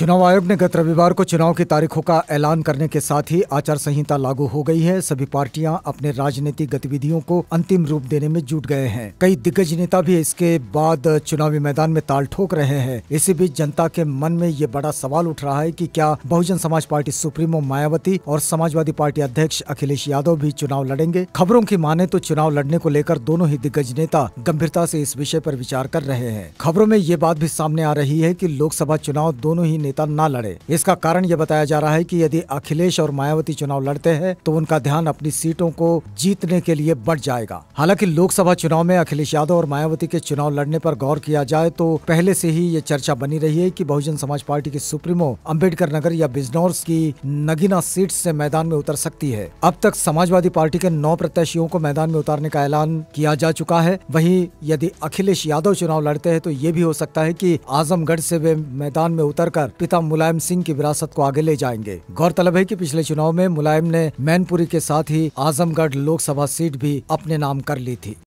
चुनाव आयोग ने गत रविवार को चुनाव की तारीखों का ऐलान करने के साथ ही आचार संहिता लागू हो गई है सभी पार्टियां अपने राजनीतिक गतिविधियों को अंतिम रूप देने में जुट गए हैं कई दिग्गज नेता भी इसके बाद चुनावी मैदान में ताल ठोक रहे हैं इसी बीच जनता के मन में ये बड़ा सवाल उठ रहा है की क्या बहुजन समाज पार्टी सुप्रीमो मायावती और समाजवादी पार्टी अध्यक्ष अखिलेश यादव भी चुनाव लड़ेंगे खबरों की माने तो चुनाव लड़ने को लेकर दोनों ही दिग्गज नेता गंभीरता ऐसी इस विषय आरोप विचार कर रहे हैं खबरों में ये बात भी सामने आ रही है की लोकसभा चुनाव दोनों ही नेता न लड़े इसका कारण ये बताया जा रहा है की यदि अखिलेश और मायावती चुनाव लड़ते हैं तो उनका ध्यान अपनी सीटों को जीतने के लिए बढ़ जाएगा हालांकि लोकसभा चुनाव में अखिलेश यादव और मायावती के चुनाव लड़ने पर गौर किया जाए तो पहले से ही ये चर्चा बनी रही है कि बहुजन समाज पार्टी की सुप्रीमो अम्बेडकर नगर या बिजनौर की नगीना सीट से मैदान में उतर सकती है अब तक समाजवादी पार्टी के नौ प्रत्याशियों को मैदान में उतारने का ऐलान किया जा चुका है वही यदि अखिलेश यादव चुनाव लड़ते हैं तो ये भी हो सकता है की आजमगढ़ से वे मैदान में उतर पिता मुलायम सिंह की विरासत को आगे ले जाएंगे गौरतलब है की पिछले चुनाव में मुलायम ने मैनपुरी के साथ ही आजमगढ़ लोकसभा सीट भी अपने नाम कर ली थी